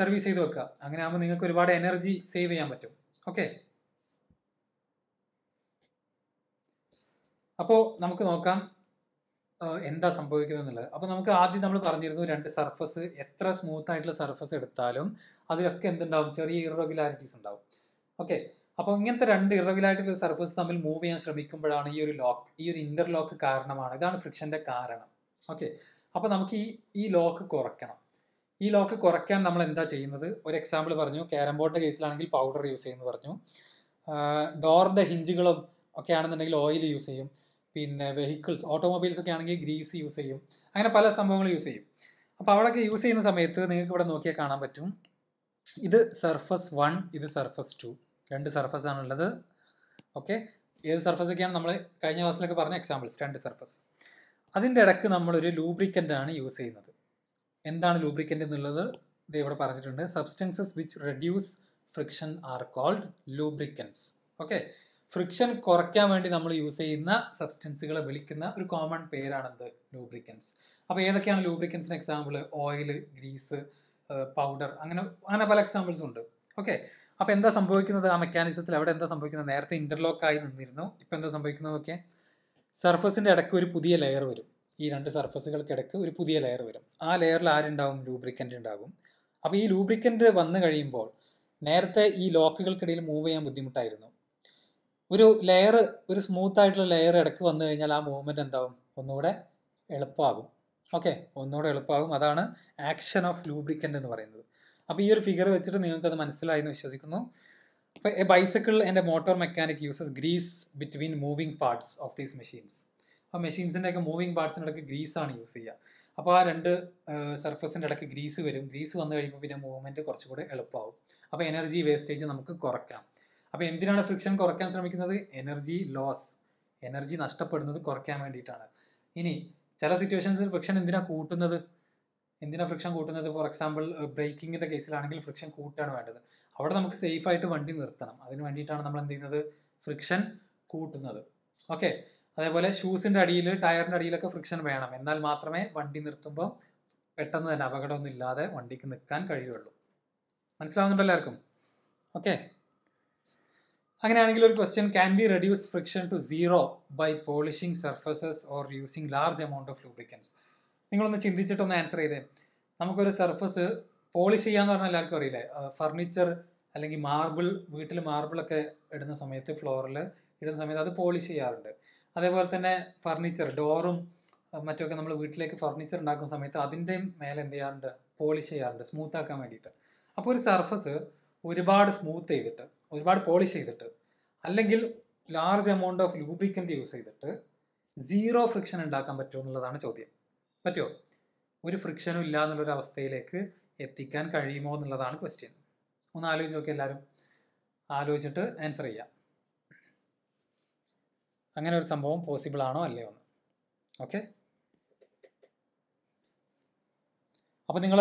സർവീസ് ചെയ്ത് വെക്കുക അങ്ങനെ ആകുമ്പോൾ നിങ്ങൾക്ക് ഒരുപാട് എനർജി സേവ് ചെയ്യാൻ പറ്റും ഓക്കെ അപ്പോൾ നമുക്ക് നോക്കാം എന്താ സംഭവിക്കുന്നത് എന്നുള്ളത് അപ്പോൾ നമുക്ക് ആദ്യം നമ്മൾ പറഞ്ഞിരുന്നു രണ്ട് സർഫസ് എത്ര സ്മൂത്ത് ആയിട്ടുള്ള സർഫസ് എടുത്താലും അതിലൊക്കെ എന്തുണ്ടാവും ചെറിയ ഇറഗുലാരിറ്റീസ് ഉണ്ടാവും ഓക്കെ അപ്പോൾ ഇങ്ങനത്തെ രണ്ട് ഇറഗുലാരിറ്റിയുള്ള സർഫസ് തമ്മിൽ മൂവ് ചെയ്യാൻ ശ്രമിക്കുമ്പോഴാണ് ഈ ഒരു ലോക്ക് ഈ ഒരു ഇന്റർലോക്ക് കാരണമാണ് ഇതാണ് ഫ്രിക്ഷൻ്റെ കാരണം ഓക്കെ അപ്പോൾ നമുക്ക് ഈ ഈ ലോക്ക് കുറയ്ക്കണം ഈ ലോക്ക് കുറയ്ക്കാൻ നമ്മൾ എന്താ ചെയ്യുന്നത് ഒരു എക്സാമ്പിൾ പറഞ്ഞു ക്യാരം ബോർഡിൻ്റെ കേസിലാണെങ്കിൽ പൗഡർ യൂസ് ചെയ്യുമെന്ന് പറഞ്ഞു ഡോറിൻ്റെ ഹിഞ്ചുകളും ഒക്കെ ആണെന്നുണ്ടെങ്കിൽ ഓയിൽ യൂസ് ചെയ്യും പിന്നെ വെഹിക്കിൾസ് ഓട്ടോമൊബൈൽസ് ഒക്കെ ആണെങ്കിൽ ഗ്രീസ് യൂസ് ചെയ്യും അങ്ങനെ പല സംഭവങ്ങൾ യൂസ് ചെയ്യും അപ്പോൾ അവിടെയൊക്കെ യൂസ് ചെയ്യുന്ന സമയത്ത് നിങ്ങൾക്ക് ഇവിടെ നോക്കിയാൽ കാണാൻ പറ്റും ഇത് സർഫസ് വൺ ഇത് സർഫസ് ടു രണ്ട് സർഫസ് ആണുള്ളത് ഓക്കെ ഏത് സർഫസ് ഒക്കെയാണ് നമ്മൾ കഴിഞ്ഞ ക്ലാസ്സിലൊക്കെ പറഞ്ഞ എക്സാമ്പിൾസ് രണ്ട് സർഫസ് അതിൻ്റെ ഇടയ്ക്ക് നമ്മളൊരു ലൂബ്രിക്കൻ്റ് ആണ് യൂസ് ചെയ്യുന്നത് എന്താണ് ലൂബ്രിക്കൻ്റ് എന്നുള്ളത് ഇത് ഇവിടെ പറഞ്ഞിട്ടുണ്ട് substances which reduce friction are called lubricants okay friction കുറയ്ക്കാൻ വേണ്ടി നമ്മൾ യൂസ് ചെയ്യുന്ന സബ്സ്റ്റൻസുകളെ വിളിക്കുന്ന ഒരു കോമൺ പേരാണെന്ത് ലൂബ്രിക്കൻസ് അപ്പോൾ ഏതൊക്കെയാണ് ലൂബ്രിക്കൻസിന് എക്സാമ്പിൾ ഓയിൽ ഗ്രീസ് പൗഡർ അങ്ങനെ അങ്ങനെ പല എക്സാമ്പിൾസ് ഉണ്ട് ഓക്കെ അപ്പോൾ എന്താ സംഭവിക്കുന്നത് ആ മെക്കാനിസത്തിൽ അവിടെ എന്താ സംഭവിക്കുന്നത് നേരത്തെ ആയി നിന്നിരുന്നു ഇപ്പോൾ എന്താ സംഭവിക്കുന്നത് ഓക്കെ സർഫസിന്റെ ഇടയ്ക്ക് ഒരു പുതിയ ലെയർ വരും ഈ രണ്ട് സർഫസുകൾക്കിടയ്ക്ക് ഒരു പുതിയ ലെയർ വരും ആ ലെയറിൽ ആരുണ്ടാവും ലൂബ്രിക്കൻ്റ് ഉണ്ടാകും അപ്പോൾ ഈ ലൂബ്രിക്കൻ്റ് വന്നു കഴിയുമ്പോൾ നേരത്തെ ഈ ലോക്കുകൾക്കിടയിൽ മൂവ് ചെയ്യാൻ ബുദ്ധിമുട്ടായിരുന്നു ഒരു ലെയർ ഒരു സ്മൂത്ത് ആയിട്ടുള്ള ലെയർ ഇടയ്ക്ക് വന്നു കഴിഞ്ഞാൽ ആ മൂവ്മെന്റ് എന്താവും ഒന്നുകൂടെ എളുപ്പമാകും ഓക്കെ ഒന്നുകൂടെ എളുപ്പമാകും അതാണ് ആക്ഷൻ ഓഫ് ലൂബ്രിക്കൻ്റ് എന്ന് പറയുന്നത് അപ്പോൾ ഈ ഒരു ഫിഗർ വെച്ചിട്ട് നിങ്ങൾക്കത് മനസ്സിലായി എന്ന് വിശ്വസിക്കുന്നു അപ്പോൾ a bicycle and motor mechanic uses grease between moving parts of these machines ആ മെഷീൻസിൻ്റെ ഒക്കെ മൂവിങ് ഗ്രീസ് ആണ് യൂസ് ചെയ്യുക അപ്പോൾ ആ രണ്ട് സർഫസിൻ്റെ ഇടയ്ക്ക് ഗ്രീസ് വരും ഗ്രീസ് വന്നു കഴിയുമ്പോൾ പിന്നെ മൂവ്മെൻറ്റ് കുറച്ചുകൂടെ എളുപ്പമാകും അപ്പോൾ എനർജി വേസ്റ്റേജ് നമുക്ക് കുറയ്ക്കാം അപ്പോൾ എന്തിനാണ് ഫ്രിക്ഷൻ കുറയ്ക്കാൻ ശ്രമിക്കുന്നത് എനർജി ലോസ് എനർജി നഷ്ടപ്പെടുന്നത് കുറയ്ക്കാൻ വേണ്ടിയിട്ടാണ് ഇനി ചില സിറ്റുവേഷൻസിൽ ഫ്രിക്ഷൻ എന്തിനാ കൂട്ടുന്നത് എന്തിനാ ഫ്രിക്ഷൻ കൂട്ടുന്നത് ഫോർ എക്സാമ്പിൾ ബ്രേക്കിങ്ങിൻ്റെ കേസിലാണെങ്കിൽ ഫ്രിക്ഷൻ കൂട്ടുകയാണ് വേണ്ടത് അവിടെ നമുക്ക് സേഫ് ആയിട്ട് വണ്ടി നിർത്തണം അതിന് വേണ്ടിയിട്ടാണ് നമ്മൾ എന്ത് ചെയ്യുന്നത് ഫ്രിക്ഷൻ കൂട്ടുന്നത് ഓക്കെ അതേപോലെ ഷൂസിൻ്റെ അടിയിൽ ടയറിൻ്റെ അടിയിലൊക്കെ ഫ്രിക്ഷൻ വേണം എന്നാൽ മാത്രമേ വണ്ടി നിർത്തുമ്പോൾ പെട്ടെന്ന് തന്നെ അപകടമൊന്നും ഇല്ലാതെ വണ്ടിക്ക് നിൽക്കാൻ കഴിയുള്ളൂ മനസ്സിലാവുന്നുണ്ടല്ലോ എല്ലാവർക്കും ഓക്കെ അങ്ങനെയാണെങ്കിൽ ഒരു question can be reduce friction to zero by polishing surfaces or using large amount of lubricants നിങ്ങളൊന്ന് ചിന്തിച്ചിട്ടൊന്ന് ആൻസർ ചെയ്തേ നമുക്കൊരു സർഫസ് പോളിഷ് ചെയ്യാന്ന് പറഞ്ഞാൽ എല്ലാവർക്കും അറിയില്ലേ ഫർണിച്ചർ അല്ലെങ്കിൽ മാർബിൾ വീട്ടിൽ മാർബിളൊക്കെ ഇടുന്ന സമയത്ത് ഫ്ലോറിൽ ഇടുന്ന സമയത്ത് അത് പോളിഷ് ചെയ്യാറുണ്ട് അതേപോലെ തന്നെ ഫർണിച്ചർ ഡോറും മറ്റുമൊക്കെ നമ്മൾ വീട്ടിലേക്ക് ഫർണിച്ചർ ഉണ്ടാക്കുന്ന സമയത്ത് അതിൻ്റെയും മേലെ എന്ത് ചെയ്യാറുണ്ട് പോളിഷ് ചെയ്യാറുണ്ട് സ്മൂത്ത് ആക്കാൻ വേണ്ടിയിട്ട് അപ്പോൾ ഒരു സർഫസ് ഒരുപാട് സ്മൂത്ത് ചെയ്തിട്ട് ഒരുപാട് പോളിഷ് ചെയ്തിട്ട് അല്ലെങ്കിൽ large amount of lubricant use ചെയ്തിട്ട് സീറോ ഫ്രിക്ഷൻ ഉണ്ടാക്കാൻ പറ്റുമോ എന്നുള്ളതാണ് ചോദ്യം പറ്റുമോ ഒരു ഫ്രിക്ഷനും ഇല്ല എന്നുള്ളൊരു അവസ്ഥയിലേക്ക് എത്തിക്കാൻ കഴിയുമോ എന്നുള്ളതാണ് ക്വസ്റ്റ്യൻ ഒന്ന് ആലോചിച്ച് നോക്കി എല്ലാവരും ആലോചിച്ചിട്ട് ആൻസർ ചെയ്യാം അങ്ങനെ ഒരു സംഭവം പോസിബിൾ ആണോ അല്ലയോ എന്ന് ഓക്കെ അപ്പോൾ നിങ്ങൾ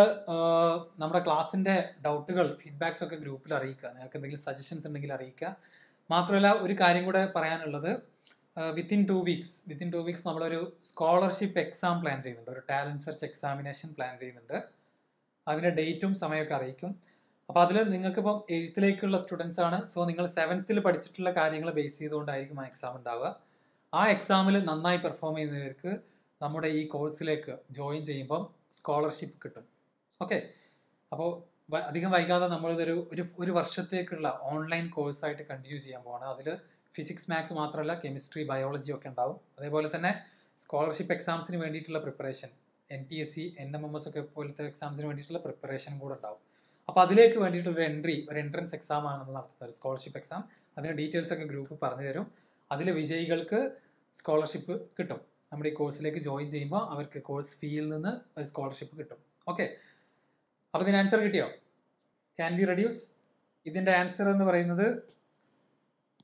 നമ്മുടെ ക്ലാസ്സിൻ്റെ ഡൗട്ടുകൾ ഫീഡ്ബാക്സ് ഒക്കെ ഗ്രൂപ്പിൽ അറിയിക്കുക നിങ്ങൾക്ക് എന്തെങ്കിലും സജഷൻസ് ഉണ്ടെങ്കിൽ അറിയിക്കുക മാത്രമല്ല ഒരു കാര്യം കൂടെ പറയാനുള്ളത് within two weeks within two weeks നമ്മളൊരു സ്കോളർഷിപ്പ് എക്സാം പ്ലാൻ ചെയ്യുന്നുണ്ട് ഒരു ടാലൻറ്റ് സെർച്ച് എക്സാമിനേഷൻ പ്ലാൻ ചെയ്യുന്നുണ്ട് അതിൻ്റെ ഡേറ്റും സമയമൊക്കെ അറിയിക്കും അപ്പോൾ അതിൽ നിങ്ങൾക്കിപ്പം എഴുത്തിലേക്കുള്ള സ്റ്റുഡൻസ് ആണ് സോ നിങ്ങൾ സെവൻത്തിൽ പഠിച്ചിട്ടുള്ള കാര്യങ്ങൾ ബേസ് ചെയ്തുകൊണ്ടായിരിക്കും ആ എക്സാം ഉണ്ടാവുക ആ എക്സാമിൽ നന്നായി പെർഫോം ചെയ്യുന്നവർക്ക് നമ്മുടെ ഈ കോഴ്സിലേക്ക് ജോയിൻ ചെയ്യുമ്പം സ്കോളർഷിപ്പ് കിട്ടും ഓക്കെ അപ്പോൾ അധികം വൈകാതെ നമ്മളിതൊരു ഒരു ഒരു വർഷത്തേക്കുള്ള ഓൺലൈൻ കോഴ്സായിട്ട് കണ്ടിന്യൂ ചെയ്യാൻ പോകണം അതിൽ ഫിസിക്സ് മാത്സ് മാത്രമല്ല കെമിസ്ട്രി ബയോളജി ഒക്കെ ഉണ്ടാവും അതേപോലെ തന്നെ സ്കോളർഷിപ്പ് എക്സാംസിന് വേണ്ടിയിട്ടുള്ള preparation N T S C N M M S ഒക്കെ പോലത്തെ എക്സാംസിന് വേണ്ടിയിട്ടുള്ള പ്രിപ്പറേഷൻ കൂടെ ഉണ്ടാവും അപ്പോൾ അതിലേക്ക് വേണ്ടിയിട്ടുള്ള ഒരു എൻട്രി ഒരു എൻട്രൻസ് എക്സാം ആണ് നമ്മൾ നടത്തുന്നത് സ്കോളർഷിപ്പ് എക്സാം അതിൻ്റെ ഡീറ്റെയിൽസ് ഒക്കെ ഗ്രൂപ്പ് പറഞ്ഞു തരും അതിൽ വിജയികൾക്ക് സ്കോളർഷിപ്പ് കിട്ടും നമ്മുടെ ഈ കോഴ്സിലേക്ക് ജോയിൻ ചെയ്യുമ്പോൾ അവർക്ക് കോഴ്സ് ഫീയിൽ നിന്ന് ഒരു സ്കോളർഷിപ്പ് കിട്ടും ഓക്കെ അപ്പോൾ ഇതിന് ആൻസർ കിട്ടിയോ ക്യാൻ ബി റെഡ്യൂസ് ഇതിൻ്റെ ആൻസർ എന്ന് പറയുന്നത്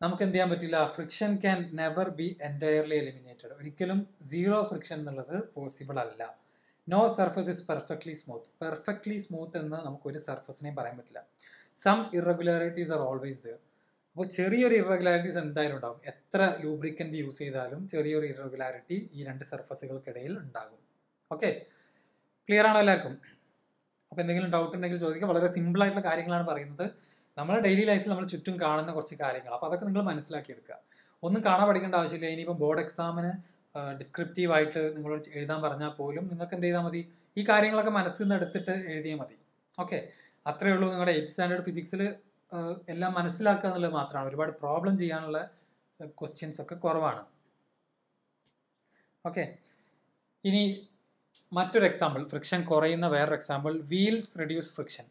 നമുക്ക് എന്ത് ചെയ്യാൻ പറ്റില്ല friction can never be entirely eliminated ഒരിക്കലും സീറോ ഫ്രിക്ഷൻ എന്നുള്ളത് പോസിബിൾ അല്ല no surface is perfectly smooth perfectly smooth എന്ന് നമുക്ക് ഒരു സർഫസിനെയും പറയാൻ പറ്റില്ല some irregularities are always there അപ്പോൾ ചെറിയൊരു ഇറഗുലാരിറ്റീസ് എന്തായാലും ഉണ്ടാകും എത്ര ലൂബ്രിക്കൻ്റ് യൂസ് ചെയ്താലും ചെറിയൊരു ഇറഗുലാരിറ്റി ഈ രണ്ട് സർഫസുകൾക്കിടയിൽ ഉണ്ടാകും ഓക്കെ ക്ലിയർ ആണോ എല്ലാവർക്കും അപ്പോൾ എന്തെങ്കിലും ഡൗട്ട് ഉണ്ടെങ്കിൽ ചോദിക്കാം വളരെ സിമ്പിൾ ആയിട്ടുള്ള കാര്യങ്ങളാണ് പറയുന്നത് നമ്മുടെ ഡെയിലി ലൈഫിൽ നമ്മൾ ചുറ്റും കാണുന്ന കുറച്ച് കാര്യങ്ങൾ അപ്പോൾ അതൊക്കെ നിങ്ങൾ മനസ്സിലാക്കിയെടുക്കുക ഒന്നും കാണാൻ പഠിക്കേണ്ട ആവശ്യമില്ല ഇനിയിപ്പോൾ ബോർഡ് എക്സാമിന് ഡിസ്ക്രിപ്റ്റീവ് ആയിട്ട് എഴുതാൻ പറഞ്ഞാൽ പോലും നിങ്ങൾക്ക് എന്ത് ചെയ്താൽ മതി ഈ കാര്യങ്ങളൊക്കെ മനസ്സിൽ നിന്ന് എടുത്തിട്ട് എഴുതിയാൽ മതി ഓക്കെ അത്രയേ ഉള്ളൂ നിങ്ങളുടെ എയ്ത്ത് സ്റ്റാൻഡേർഡ് ഫിസിക്സിൽ എല്ലാം മനസ്സിലാക്കുക എന്നുള്ളത് മാത്രമാണ് ഒരുപാട് പ്രോബ്ലം ചെയ്യാനുള്ള ക്വസ്റ്റ്യൻസ് ഒക്കെ കുറവാണ് ഓക്കെ ഇനി മറ്റൊരു എക്സാമ്പിൾ ഫ്രിക്ഷൻ കുറയുന്ന വേറൊരു എക്സാമ്പിൾ വീൽസ് റെഡ്യൂസ് ഫ്രിക്ഷൻ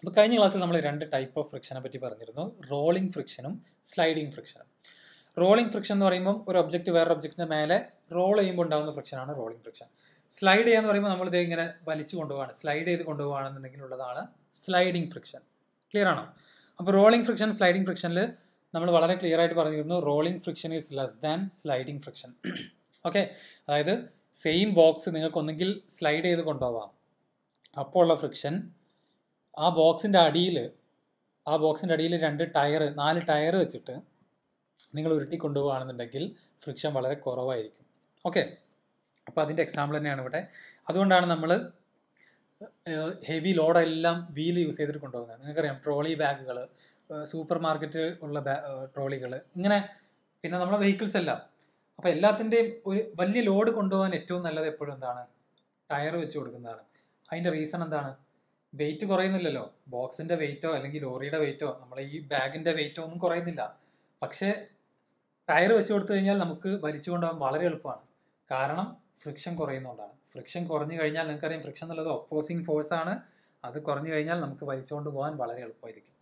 അപ്പോൾ കഴിഞ്ഞ ക്ലാസ്സിൽ നമ്മൾ രണ്ട് ടൈപ്പ് ഓഫ് ഫ്രിക്ഷനെ പറ്റി പറഞ്ഞിരുന്നു റോളിംഗ് ഫ്രിക്ഷനും സ്ലൈഡിംഗ് ഫ്രിക്ഷനും റോളിംഗ് ഫ്രിക്ഷൻ എന്ന് പറയുമ്പോൾ ഒരു ഒബ്ജക്റ്റ് വേറെ ഒബ്ജക്റ്റിൻ്റെ മേലെ റോൾ ചെയ്യുമ്പോൾ ഉണ്ടാകുന്ന ഫ്രിക്ഷനാണ് റോളിംഗ് ഫ്രിക്ഷൻ സ്ലൈഡ് എന്ന് പറയുമ്പോൾ നമ്മൾ ഇത് ഇങ്ങനെ വലിച്ചു കൊണ്ടുപോകാണ് സ്ലൈഡ് ചെയ്ത് കൊണ്ടുപോകുകയാണെന്നുണ്ടെങ്കിൽ ഉള്ളതാണ് സ്ലൈഡിംഗ് ഫ്രിക്ഷൻ ക്ലിയർ ആണോ അപ്പോൾ റോളിംഗ് ഫ്രിക്ഷൻ സ്ലൈഡിംഗ് ഫ്രിക്ഷനിൽ നമ്മൾ വളരെ ക്ലിയർ ആയിട്ട് പറഞ്ഞിരുന്നു rolling friction is less than sliding friction okay അതായത് സെയിം ബോക്സ് നിങ്ങൾക്ക് ഒന്നെങ്കിൽ സ്ലൈഡ് ചെയ്ത് കൊണ്ടുപോവാം അപ്പോൾ ഉള്ള ഫ്രിക്ഷൻ ആ ബോക്സിൻ്റെ അടിയിൽ ആ ബോക്സിൻ്റെ അടിയിൽ രണ്ട് ടയർ നാല് ടയർ വെച്ചിട്ട് നിങ്ങൾ ഉരുട്ടി കൊണ്ടുപോകുകയാണെന്നുണ്ടെങ്കിൽ ഫ്രിക്ഷൻ വളരെ കുറവായിരിക്കും ഓക്കെ അപ്പോൾ അതിൻ്റെ എക്സാമ്പിൾ തന്നെയാണ് ഇവിടെ അതുകൊണ്ടാണ് നമ്മൾ ഹെവി ലോഡെല്ലാം വീൽ യൂസ് ചെയ്തിട്ട് കൊണ്ടുപോകുന്നത് നിങ്ങൾക്കറിയാം ട്രോളി ബാഗുകൾ സൂപ്പർ മാർക്കറ്റ് ഉള്ള ട്രോളികൾ ഇങ്ങനെ പിന്നെ നമ്മുടെ വെഹിക്കിൾസ് എല്ലാം അപ്പോൾ എല്ലാത്തിൻ്റെയും ഒരു വലിയ ലോഡ് കൊണ്ടുപോകാൻ ഏറ്റവും നല്ലത് എപ്പോഴും എന്താണ് ടയർ വെച്ച് കൊടുക്കുന്നതാണ് അതിൻ്റെ റീസൺ എന്താണ് വെയിറ്റ് കുറയുന്നില്ലല്ലോ ബോക്സിൻ്റെ വെയിറ്റോ അല്ലെങ്കിൽ ലോറിയുടെ വെയിറ്റോ നമ്മളെ ഈ ബാഗിൻ്റെ വെയിറ്റോ ഒന്നും കുറയുന്നില്ല പക്ഷേ ടയർ വെച്ച് കൊടുത്തു കഴിഞ്ഞാൽ നമുക്ക് വലിച്ചു കൊണ്ടുപോകാൻ വളരെ എളുപ്പമാണ് കാരണം ഫ്രിക്ഷൻ കുറയുന്നതുകൊണ്ടാണ് ഫ്രിക്ഷൻ കുറഞ്ഞു കഴിഞ്ഞാൽ നിങ്ങൾക്കറിയാം ഫ്രിക്ഷൻ എന്നുള്ളത് ഒപ്പോസിങ് ഫോഴ്സ് ആണ് അത് കുറഞ്ഞു കഴിഞ്ഞാൽ നമുക്ക് വലിച്ചുകൊണ്ട് പോകാൻ വളരെ എളുപ്പമായിരിക്കും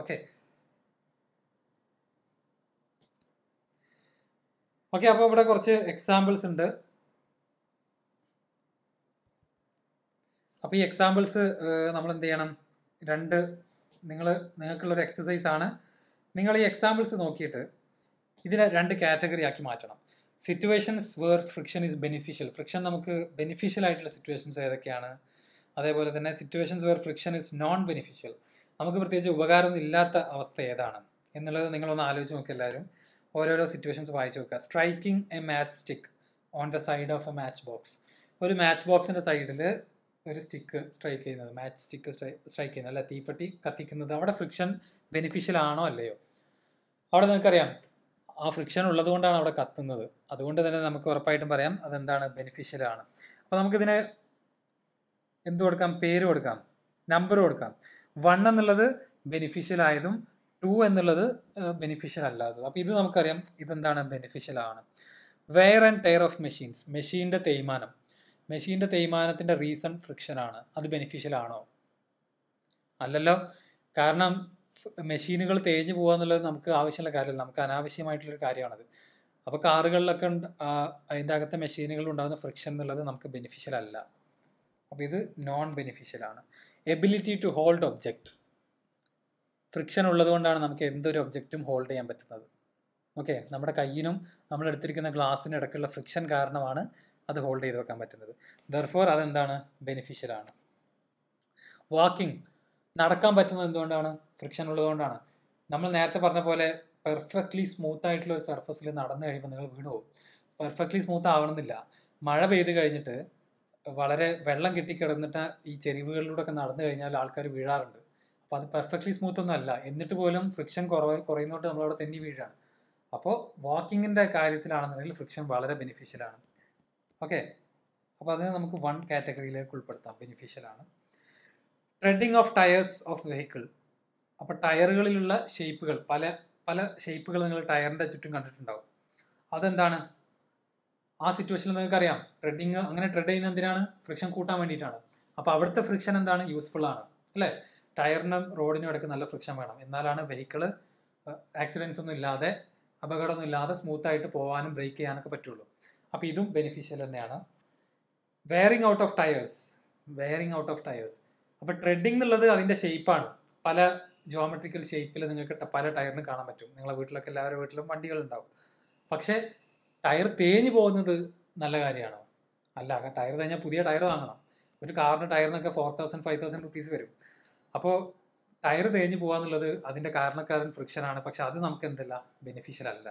ഓക്കെ ഓക്കെ അപ്പോൾ ഇവിടെ കുറച്ച് എക്സാമ്പിൾസ് ഉണ്ട് അപ്പോൾ ഈ എക്സാമ്പിൾസ് നമ്മൾ എന്ത് ചെയ്യണം രണ്ട് നിങ്ങൾ നിങ്ങൾക്കുള്ളൊരു എക്സസൈസ് ആണ് നിങ്ങൾ ഈ എക്സാമ്പിൾസ് നോക്കിയിട്ട് ഇതിനെ രണ്ട് കാറ്റഗറി ആക്കി മാറ്റണം situations where friction is beneficial friction നമുക്ക് ബെനിഫിഷ്യൽ ആയിട്ടുള്ള സിറ്റുവേഷൻസ് ഏതൊക്കെയാണ് അതേപോലെ തന്നെ situations where friction is non beneficial നമുക്ക് പ്രത്യേകിച്ച് ഉപകാരം ഇല്ലാത്ത അവസ്ഥ ഏതാണ് എന്നുള്ളത് നിങ്ങളൊന്ന് ആലോചിച്ച് നോക്കുക എല്ലാവരും ഓരോരോ സിറ്റുവേഷൻസ് വായിച്ചു നോക്കുക striking a match stick on the side of a match box ഒരു മാച്ച് ബോക്സിൻ്റെ സൈഡിൽ ഒരു സ്റ്റിക്ക് സ്ട്രൈക്ക് ചെയ്യുന്നത് മാച്ച് സ്റ്റിക്ക് സ്ട്രൈക്ക് ചെയ്യുന്നത് അല്ല തീപ്പെട്ടി കത്തിക്കുന്നത് അവിടെ ഫ്രിക്ഷൻ ബെനിഫിഷ്യൽ ആണോ അല്ലയോ അവിടെ നിങ്ങൾക്കറിയാം ആ ഫ്രിക്ഷൻ ഉള്ളത് കൊണ്ടാണ് അവിടെ കത്തുന്നത് അതുകൊണ്ട് തന്നെ നമുക്ക് ഉറപ്പായിട്ടും പറയാം അതെന്താണ് ആണ് അപ്പോൾ നമുക്കിതിന് എന്ത് കൊടുക്കാം പേര് കൊടുക്കാം നമ്പർ കൊടുക്കാം വൺ എന്നുള്ളത് ബെനിഫിഷ്യൽ ആയതും ടു എന്നുള്ളത് ബെനിഫിഷ്യൽ അല്ലാത്തതും അപ്പോൾ ഇത് നമുക്കറിയാം ഇതെന്താണ് ബെനിഫിഷ്യൽ ആണ് wear and tear of machines മെഷീൻ്റെ തേയ്മാനം മെഷീൻ്റെ തേയ്മാനത്തിൻ്റെ റീസൺ ഫ്രിക്ഷൻ ആണ് അത് ബെനിഫിഷ്യൽ ആണോ അല്ലല്ലോ കാരണം മെഷീനുകൾ തേഞ്ഞു പോകുക എന്നുള്ളത് നമുക്ക് ആവശ്യമുള്ള കാര്യമല്ല നമുക്ക് അനാവശ്യമായിട്ടുള്ളൊരു കാര്യമാണത് അപ്പോൾ കാറുകളിലൊക്കെ അതിൻ്റെ അകത്തെ മെഷീനുകൾ ഉണ്ടാകുന്ന ഫ്രിക്ഷൻ എന്നുള്ളത് നമുക്ക് ബെനിഫിഷ്യൽ അല്ല അപ്പോൾ ഇത് നോൺ ബെനിഫിഷ്യൽ ആണ് ability to hold object friction ഉള്ളതുകൊണ്ടാണ് നമുക്ക് എന്തൊരു ഒബ്ജക്റ്റും ഹോൾഡ് ചെയ്യാൻ പറ്റുന്നത് ഓക്കെ നമ്മുടെ കയ്യിനും നമ്മൾ എടുത്തിരിക്കുന്ന ഗ്ലാസ്സിനും ഇടയ്ക്കുള്ള ഫ്രിക്ഷൻ കാരണമാണ് അത് ഹോൾഡ് ചെയ്ത് വെക്കാൻ പറ്റുന്നത് ദർഫോർ അതെന്താണ് ബെനിഫിഷ്യൽ ആണ് വാക്കിംഗ് നടക്കാൻ പറ്റുന്നത് എന്തുകൊണ്ടാണ് ഫ്രിക്ഷൻ ഉള്ളതുകൊണ്ടാണ് നമ്മൾ നേരത്തെ പറഞ്ഞ പോലെ പെർഫെക്റ്റ്ലി സ്മൂത്ത് ആയിട്ടുള്ള ഒരു സർഫസിൽ നടന്നു കഴിയുമ്പോൾ നിങ്ങൾ വീണു പോകും പെർഫെക്റ്റ്ലി സ്മൂത്ത് ആവണമെന്നില്ല മഴ പെയ്ത് കഴിഞ്ഞിട്ട് വളരെ വെള്ളം കിടന്നിട്ട് ഈ ചെരിവുകളിലൂടെ ഒക്കെ നടന്നു കഴിഞ്ഞാൽ ആൾക്കാർ വീഴാറുണ്ട് അപ്പോൾ അത് പെർഫെക്റ്റ്ലി സ്മൂത്ത് ഒന്നും അല്ല എന്നിട്ട് പോലും ഫ്രിക്ഷൻ കുറവ് കുറയുന്നതുകൊണ്ട് നമ്മളവിടെ തെന്നി വീഴാണ് അപ്പോൾ വാക്കിങ്ങിൻ്റെ കാര്യത്തിലാണെന്നുണ്ടെങ്കിൽ ഫ്രിക്ഷൻ വളരെ ബെനിഫിഷ്യൽ ആണ് ഓക്കെ അപ്പോൾ അതിനെ നമുക്ക് വൺ കാറ്റഗറിയിലേക്ക് ഉൾപ്പെടുത്താം ബെനിഫിഷ്യൽ ആണ് treading of tyres of vehicle അപ്പോൾ ടയറുകളിലുള്ള ഷേപ്പുകൾ പല പല ഷേപ്പുകൾ നിങ്ങൾ ടയറിൻ്റെ ചുറ്റും കണ്ടിട്ടുണ്ടാവും അതെന്താണ് ആ സിറ്റുവേഷനിൽ നിങ്ങൾക്കറിയാം ട്രെഡിങ് അങ്ങനെ ട്രെഡ് ചെയ്യുന്ന എന്തിനാണ് ഫ്രിക്ഷൻ കൂട്ടാൻ വേണ്ടിയിട്ടാണ് അപ്പോൾ അവിടുത്തെ ഫ്രിക്ഷൻ എന്താണ് യൂസ്ഫുൾ ആണ് അല്ലേ ടയറിനും റോഡിനും ഇടയ്ക്ക് നല്ല ഫ്രിക്ഷൻ വേണം എന്നാലാണ് വെഹിക്കിൾ ആക്സിഡൻസ് ഒന്നും ഇല്ലാതെ അപകടമൊന്നും ഇല്ലാതെ സ്മൂത്തായിട്ട് പോകാനും ബ്രേക്ക് ചെയ്യാനൊക്കെ പറ്റുള്ളൂ അപ്പോൾ ഇതും ബെനിഫിഷ്യൽ തന്നെയാണ് wearing out of tyres wearing out of tyres അപ്പോൾ ട്രെഡിങ് എന്നുള്ളത് അതിൻ്റെ ഷേപ്പാണ് പല ജോമെട്രിക്കൽ ഷേപ്പിൽ നിങ്ങൾക്ക് പല ടയറിന് കാണാൻ പറ്റും നിങ്ങളെ വീട്ടിലൊക്കെ എല്ലാവരുടെ വീട്ടിലും വണ്ടികൾ ഉണ്ടാവും പക്ഷേ ടയർ തേഞ്ഞു പോകുന്നത് നല്ല കാര്യമാണോ അല്ല കാരണം ടയർ തേഞ്ഞാൽ പുതിയ ടയർ വാങ്ങണം ഒരു കാറിന് ടയറിനൊക്കെ four thousand five thousand rupees വരും അപ്പോൾ ടയർ തേഞ്ഞു പോകാന്നുള്ളത് അതിൻ്റെ കാരണക്കാരൻ ഫ്രിക്ഷനാണ് പക്ഷെ അത് നമുക്ക് എന്തല്ല ബെനിഫിഷ്യൽ അല്ല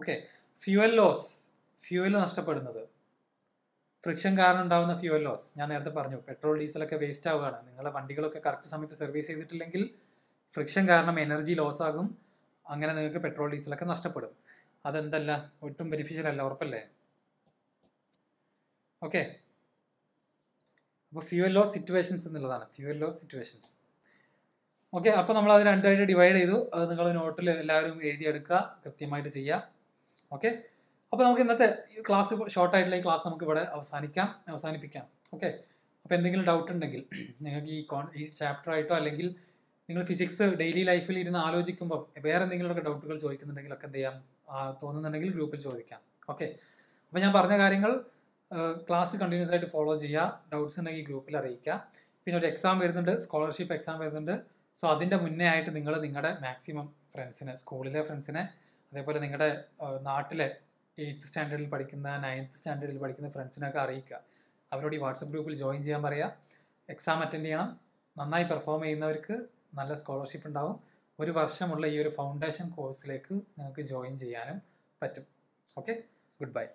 ഓക്കെ ഫ്യൂവൽ ലോസ് ഫ്യൂവൽ നഷ്ടപ്പെടുന്നത് ഫ്രിക്ഷൻ കാരണം ഉണ്ടാകുന്ന ഫ്യൂവൽ ലോസ് ഞാൻ നേരത്തെ പറഞ്ഞു പെട്രോൾ ഡീസലൊക്കെ വേസ്റ്റ് ആവുകയാണ് നിങ്ങളുടെ വണ്ടികളൊക്കെ കറക്റ്റ് സമയത്ത് സർവീസ് ചെയ്തിട്ടില്ലെങ്കിൽ ഫ്രിക്ഷൻ കാരണം എനർജി ലോസ് ആകും അങ്ങനെ നിങ്ങൾക്ക് പെട്രോൾ ഡീസലൊക്കെ നഷ്ടപ്പെടും അതെന്തല്ല ഒട്ടും ബെനിഫിഷ്യൽ അല്ല ഉറപ്പല്ലേ ഓക്കെ അപ്പോൾ ഫ്യൂവൽ ലോസ് സിറ്റുവേഷൻസ് എന്നുള്ളതാണ് ഫ്യൂവൽ ലോസ് സിറ്റുവേഷൻസ് ഓക്കെ അപ്പോൾ നമ്മൾ അത് രണ്ടായിട്ട് ഡിവൈഡ് ചെയ്തു അത് നിങ്ങൾ നോട്ടിൽ എല്ലാവരും എഴുതിയെടുക്കുക കൃത്യമായിട്ട് ചെയ്യുക ഓക്കെ അപ്പോൾ നമുക്ക് ഇന്നത്തെ ക്ലാസ് ഷോർട്ടായിട്ടുള്ള ഈ ക്ലാസ് നമുക്ക് ഇവിടെ അവസാനിക്കാം അവസാനിപ്പിക്കാം ഓക്കെ അപ്പോൾ എന്തെങ്കിലും ഡൗട്ട് ഉണ്ടെങ്കിൽ നിങ്ങൾക്ക് ഈ കോൺ ഈ ചാപ്റ്റർ ആയിട്ടോ അല്ലെങ്കിൽ നിങ്ങൾ ഫിസിക്സ് ഡെയിലി ലൈഫിൽ ഇരുന്ന് ആലോചിക്കുമ്പോൾ വേറെ എന്തെങ്കിലുമൊക്കെ ഡൗട്ടുകൾ ഒക്കെ എന്ത് ചെയ്യാം തോന്നുന്നുണ്ടെങ്കിൽ ഗ്രൂപ്പിൽ ചോദിക്കാം ഓക്കെ അപ്പോൾ ഞാൻ പറഞ്ഞ കാര്യങ്ങൾ ക്ലാസ് കണ്ടിന്യൂസ് ആയിട്ട് ഫോളോ ചെയ്യുക ഡൗട്ട്സ് ഉണ്ടെങ്കിൽ ഗ്രൂപ്പിൽ അറിയിക്കുക പിന്നെ ഒരു എക്സാം വരുന്നുണ്ട് സ്കോളർഷിപ്പ് എക്സാം വരുന്നുണ്ട് സോ അതിൻ്റെ മുന്നേ ആയിട്ട് നിങ്ങൾ നിങ്ങളുടെ മാക്സിമം ഫ്രണ്ട്സിനെ സ്കൂളിലെ ഫ്രണ്ട്സിനെ അതേപോലെ നിങ്ങളുടെ നാട്ടിലെ എയ്ത്ത് സ്റ്റാൻഡേർഡിൽ പഠിക്കുന്ന നയൻത്ത് സ്റ്റാൻഡേർഡിൽ പഠിക്കുന്ന ഫ്രണ്ട്സിനൊക്കെ അറിയിക്കുക അവരോട് ഈ വാട്സപ്പ് ഗ്രൂപ്പിൽ ജോയിൻ ചെയ്യാൻ പറയുക എക്സാം അറ്റൻഡ് ചെയ്യണം നന്നായി പെർഫോം ചെയ്യുന്നവർക്ക് നല്ല സ്കോളർഷിപ്പ് ഉണ്ടാവും ഒരു വർഷമുള്ള ഈ ഒരു ഫൗണ്ടേഷൻ കോഴ്സിലേക്ക് നിങ്ങൾക്ക് ജോയിൻ ചെയ്യാനും പറ്റും ഓക്കെ ഗുഡ് ബൈ